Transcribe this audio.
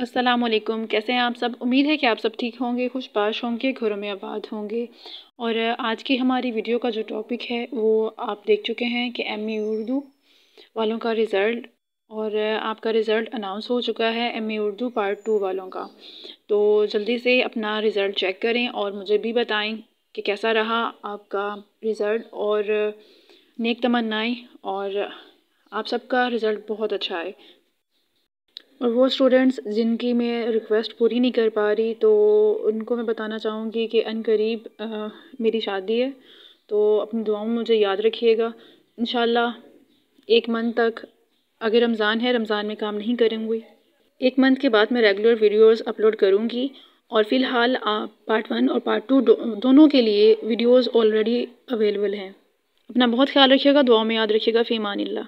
वालेकुम कैसे हैं आप सब उम्मीद है कि आप सब ठीक होंगे खुशपाश होंगे घरों में आबाद होंगे और आज की हमारी वीडियो का जो टॉपिक है वो आप देख चुके हैं कि एम उर्दू वालों का रिज़ल्ट और आपका रिज़ल्ट अनाउंस हो चुका है एम उर्दू पार्ट टू वालों का तो जल्दी से अपना रिज़ल्ट चेक करें और मुझे भी बताएं कि कैसा रहा आपका रिज़ल्ट और नेक तमन्नाएँ और आप सबका रिज़ल्ट बहुत अच्छा आए और वो स्टूडेंट्स जिनकी मैं रिक्वेस्ट पूरी नहीं कर पा रही तो उनको मैं बताना चाहूँगी कि अन करीब मेरी शादी है तो अपनी दुआओं में मुझे याद रखिएगा इन एक मंथ तक अगर रमज़ान है रमज़ान में काम नहीं करूँगी एक मंथ के बाद मैं रेगुलर वीडियोस अपलोड करूँगी और फ़िलहाल आप पार्ट वन और पार्ट टू दो, दोनों के लिए वीडियोस ऑलरेडी अवेलेबल हैं अपना बहुत ख्याल रखिएगा दुआ में याद रखिएगा फ़ीमान ला